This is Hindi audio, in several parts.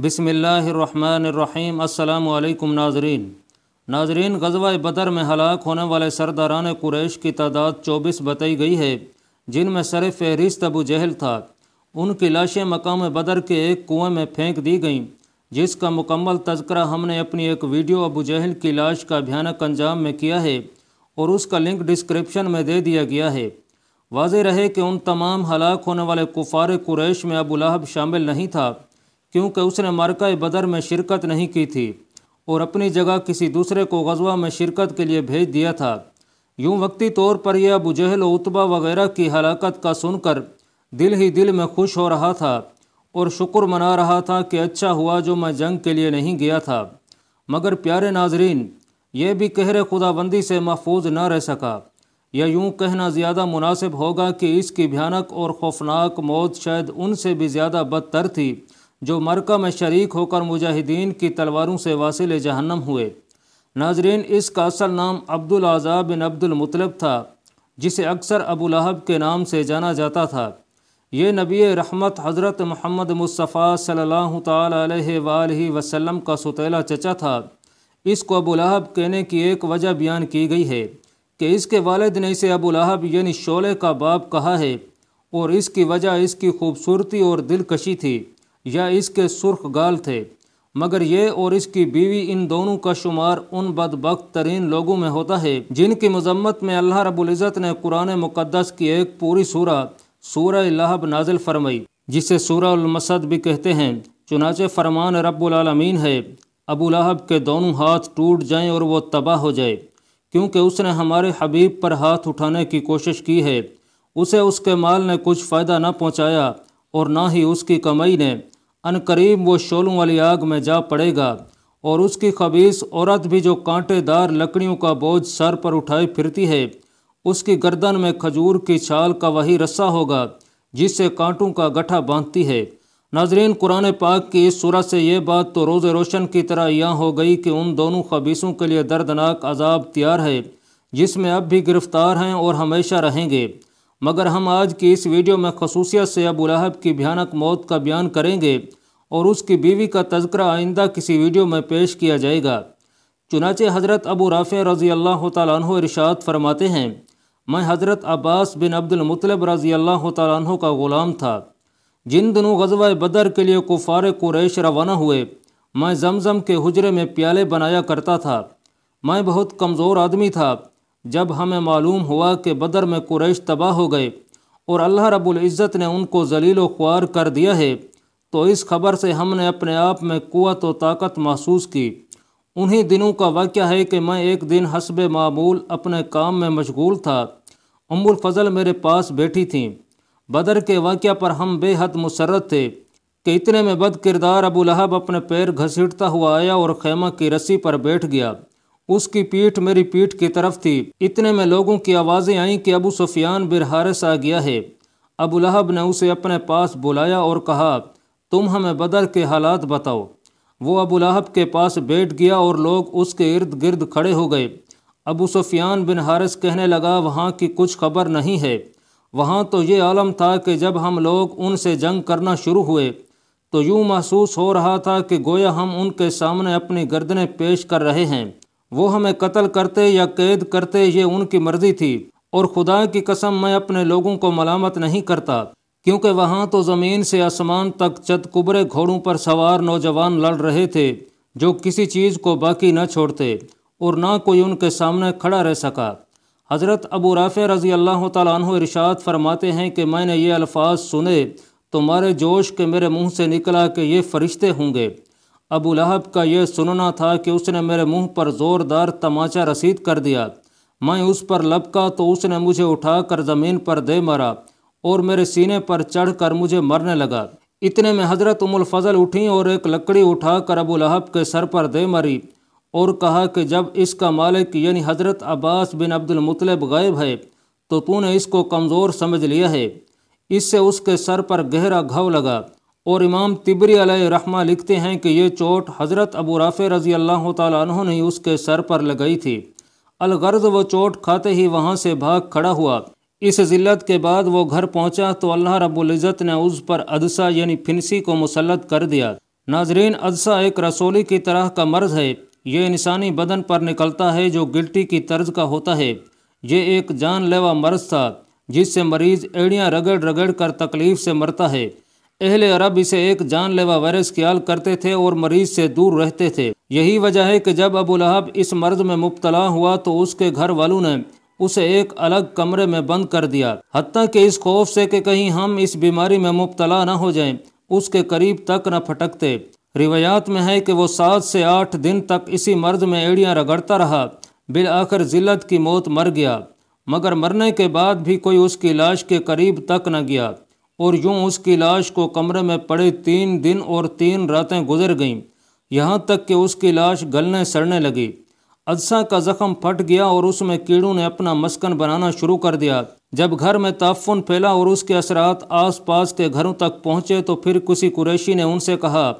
बिसमीम् अल्लाम नाजरीन नाजरीन गजवा बदर में हलाक होने वाले सरदारान कुरैश की तादाद चौबीस बताई गई है जिनमें सर फहरिस्त अबू जहल था उनकी लाशें मकाम बदर के एक कुएं में फेंक दी गईं जिसका मुकम्मल तस्करा हमने अपनी एक वीडियो अबू जहल की लाश का भयानक अंजाम में किया है और उसका लिंक डिस्क्रिप्शन में दे दिया गया है वाज रहे कि उन तमाम हलाक होने वाले कुफार कुरैश में अबू लहब शामिल नहीं था क्योंकि उसने मारका बदर में शिरकत नहीं की थी और अपनी जगह किसी दूसरे को गजवा में शिरकत के लिए भेज दिया था यूं वक्ती तौर पर यह अबू जहल उतबा वगैरह की हलाकत का सुनकर दिल ही दिल में खुश हो रहा था और शुक्र मना रहा था कि अच्छा हुआ जो मैं जंग के लिए नहीं गया था मगर प्यारे नाजरीन यह भी कहर खुदाबंदी से महफूज न रह सका यह यूं कहना ज़्यादा मुनासिब होगा कि इसकी भयानक और खौफनाक मौत शायद उनसे भी ज़्यादा बदतर थी जो मरका में शरीक होकर मुजाहिदीन की तलवारों से वासिल जहन्नम हुए नाजरीन इसका असल नाम अब्दुल आज़ाब बिन अब्दुल मुतलब था जिसे अक्सर अबू लहब के नाम से जाना जाता था ये नबी रहमत हज़रत मोहम्मद मुस्तफ़ा सल्लल्लाहु अलैहि वसल्लम का सतीला चचा था इसको अबू लहब कहने की एक वजह बयान की गई है कि इसके वालद ने इसे अबू लहब यानी शोले का बाप कहा है और इसकी वजह इसकी खूबसूरती और दिलकशी थी या इसके सुर्ख गाल थे मगर ये और इसकी बीवी इन दोनों का शुमार उन बदबक तरीन लोगों में होता है जिनकी मजम्मत में अल्लाह रबुल्ज़त ने कुरान मुक़दस की एक पूरी सूरा सूर लाहब नाजिल फरमाई जिसे सूरामसद भी कहते हैं चुनाचे फरमान रबालमीन है अबू लहब के दोनों हाथ टूट जाएं और वह तबाह हो जाए क्योंकि उसने हमारे हबीब पर हाथ उठाने की कोशिश की है उसे उसके माल ने कुछ फ़ायदा न पहुँचाया और ना ही उसकी कमाई ने अनकरीब वो शोलों वाली आग में जा पड़ेगा और उसकी खबीस औरत भी जो कांटेदार लकड़ियों का बोझ सर पर उठाए फिरती है उसकी गर्दन में खजूर की छाल का वही रस्सा होगा जिससे कांटों का गठा बांधती है नाजरीन कुरान पाक की इस सूरत से ये बात तो रोज़ रोशन की तरह यह हो गई कि उन दोनों खबीसों के लिए दर्दनाक अजाब तैयार है जिसमें अब भी गिरफ़्तार हैं और हमेशा रहेंगे मगर हम आज की इस वीडियो में खसूसियत से अबू की भयानक मौत का बयान करेंगे और उसकी बीवी का तस्करा आइंदा किसी वीडियो में पेश किया जाएगा चुनाचे हज़रत अबू राफ़ रज़ी अल्लाह तु इरशाद फरमाते हैं मैं हज़रत अब्बास बिन अब्दुलमतलब रज़ी अल्लाह तु का ग़ुलाम था जिन दिनों गजवा बदर के लिए कुफ़ार कुरैश रवाना हुए मैं जमजम के हजरे में प्याले बनाया करता था मैं बहुत कमज़ोर आदमी था जब हमें मालूम हुआ कि बदर में कुरैश तबाह हो गए और अल्लाह रबुल्ज़त ने उनको जलील ख्वार कर दिया है तो इस खबर से हमने अपने आप में क़वत व ताकत महसूस की उन्हीं दिनों का वाक़ है कि मैं एक दिन हसब मामूल अपने काम में मशगूल था अमुल फजल मेरे पास बैठी थी बदर के वाक्य पर हम बेहद मुसरत थे कि इतने में बद किरदार अबू लहब अपने पैर घसीटता हुआ आया और खेमा की रस्सी पर बैठ गया उसकी पीठ मेरी पीठ की तरफ थी इतने में लोगों की आवाज़ें आईं कि अबू सुफियान बिरहारस आ गया है अबू लहब ने उसे अपने पास बुलाया और कहा तुम हमें बदर के हालात बताओ वो अबू लहब के पास बैठ गया और लोग उसके इर्द गिर्द खड़े हो गए अबू सुफियान बिन हारिस कहने लगा वहाँ की कुछ खबर नहीं है वहाँ तो ये आलम था कि जब हम लोग उनसे जंग करना शुरू हुए तो यूँ महसूस हो रहा था कि गोया हम उनके सामने अपनी गर्दनें पेश कर रहे हैं वो हमें कत्ल करते या कैद करते ये उनकी मर्ज़ी थी और खुदा की कसम मैं अपने लोगों को मलामत नहीं करता क्योंकि वहाँ तो ज़मीन से आसमान तक चतकुबरे घोड़ों पर सवार नौजवान लड़ रहे थे जो किसी चीज़ को बाकी न छोड़ते और ना कोई उनके सामने खड़ा रह सका हज़रत अबू राफ़ रज़ी अल्लाह तु इरशाद फरमाते हैं कि मैंने ये अल्फाज सुने तो मारे जोश के मेरे मुंह से निकला कि ये फ़रिश्ते होंगे अबू लहब का यह सुनना था कि उसने मेरे मुंह पर ज़ोरदार तमाचा रसीद कर दिया मैं उस पर लपका तो उसने मुझे उठाकर ज़मीन पर दे मारा और मेरे सीने पर चढ़कर मुझे मरने लगा इतने में हज़रत उमुल फजल उठी और एक लकड़ी उठाकर अबू लहब के सर पर दे मरी और कहा कि जब इसका मालिक यानी हज़रत अब्बास बिन अब्दुल मुतलब गायब है तो तूने इसको कमज़ोर समझ लिया है इससे उसके सर पर गहरा घाव लगा और इमाम तिबरी रहमा लिखते हैं कि ये चोट हज़रत अबू राफ़े रज़ी अल्लाह तह ने उसके सर पर लगाई थी अलगर्ज वो चोट खाते ही वहाँ से भाग खड़ा हुआ इस ज़िल्लत के बाद वो घर पहुंचा तो अल्लाह रबुल्जत ने उस पर अदसा यानी फिनसी को मुसलत कर दिया नाजरीन अदसा एक रसोली की तरह का मर्ज है ये इंसानी बदन पर निकलता है जो गिल्टी की तर्ज का होता है ये एक जानलेवा मर्ज था जिससे मरीज एड़ियाँ रगड़ रगड़ कर तकलीफ़ से मरता है अहल अरब इसे एक जानलेवा वायरस ख्याल करते थे और मरीज से दूर रहते थे यही वजह है कि जब अबू लहब इस मर्ज में मुबतला हुआ तो उसके घर वालों ने उसे एक अलग कमरे में बंद कर दिया हती के इस खौफ से कि कहीं हम इस बीमारी में मुबतला न हो जाएं, उसके करीब तक न फटकते रिवायात में है कि वो सात से आठ दिन तक इसी मर्द में एड़ियाँ रगड़ता रहा बिल आखिर जिल्लत की मौत मर गया मगर मरने के बाद भी कोई उसकी लाश के करीब तक न गया और यूं उसकी लाश को कमरे में पड़े तीन दिन और तीन रातें गुजर गईं यहाँ तक कि उसकी लाश गलने सड़ने लगी अदसा का जख्म फट गया और उसमें कीड़ों ने अपना मस्कन बनाना शुरू कर दिया जब घर में ताफुन फैला और उसके असरात आसपास के घरों तक पहुँचे तो फिर किसी कुरैशी ने उनसे कहा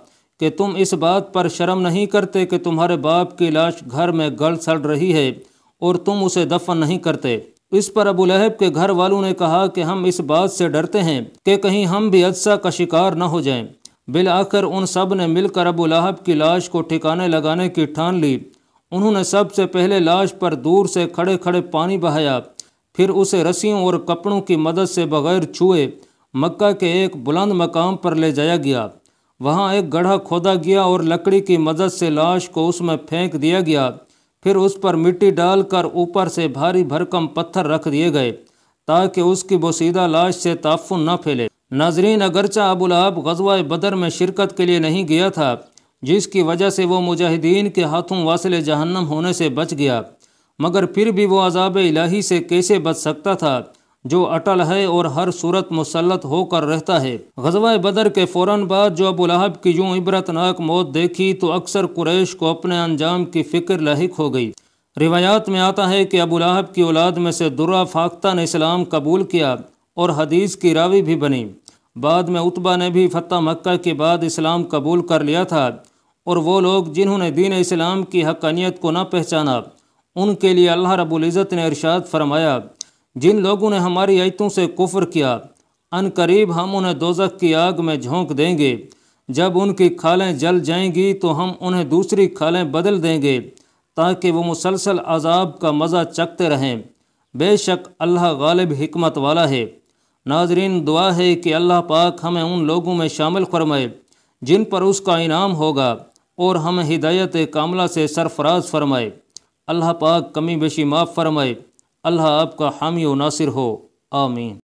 कि तुम इस बात पर शर्म नहीं करते कि तुम्हारे बाप की लाश घर में गल सड़ रही है और तुम उसे दफन नहीं करते इस पर अबू लहब के घर वालों ने कहा कि हम इस बात से डरते हैं कि कहीं हम भी अदसा का शिकार न हो जाएं। बिल आखिर उन सब ने मिलकर अबू लहब की लाश को ठिकाने लगाने की ठान ली उन्होंने सबसे पहले लाश पर दूर से खड़े खड़े पानी बहाया फिर उसे रस्सियों और कपड़ों की मदद से बगैर छुए मक्का के एक बुलंद मकाम पर ले जाया गया वहाँ एक गढ़ा खोदा गया और लकड़ी की मदद से लाश को उसमें फेंक दिया गया फिर उस पर मिट्टी डालकर ऊपर से भारी भरकम पत्थर रख दिए गए ताकि उसकी बोसीदा लाश से ताफ़ुन न फैले नाजरीन अगरचा अबुलाब गजवा बदर में शिरकत के लिए नहीं गया था जिसकी वजह से वो मुजाहिदीन के हाथों वासिल जहन्नम होने से बच गया मगर फिर भी वो अजाब इलाही से कैसे बच सकता था जो अटल है और हर सूरत मुसलत होकर रहता है गजवा बदर के फ़ौर बाद जो अबू लहब की यूँ इबरतनाक मौत देखी तो अक्सर कुरैश को अपने अंजाम की फ़िक्र लाक हो गई रिवायात में आता है कि अबू लहब की औलाद में से दुरा फाख्ता ने इस्लाम कबूल किया और हदीस की रावी भी बनी बाद में उतबा ने भी फ़तह मक्का के बाद इस्लाम कबूल कर लिया था और वो लोग जिन्होंने दीन इस्लाम की हकानियत को ना पहचाना उनके लिए अल्लाह रबुल्ज़त ने इरशाद फरमाया जिन लोगों ने हमारी आयतों से कुफ्र किया अन करीब हम उन्हें दोजक की आग में झोंक देंगे जब उनकी खालें जल जाएंगी तो हम उन्हें दूसरी खालें बदल देंगे ताकि वो मुसलसल अजाब का मज़ा चखते रहें बेशक अल्लाह गालिब हमत वाला है नाजरीन दुआ है कि अल्लाह पाक हमें उन लोगों में शामिल फरमाए जिन पर उसका इनाम होगा और हम हिदायत कामला से सरफराज फरमाए अल्लाह पाक कमी बेशी माफ़ फरमाए अल्लाह आपका हामी व नासिर हो आमीन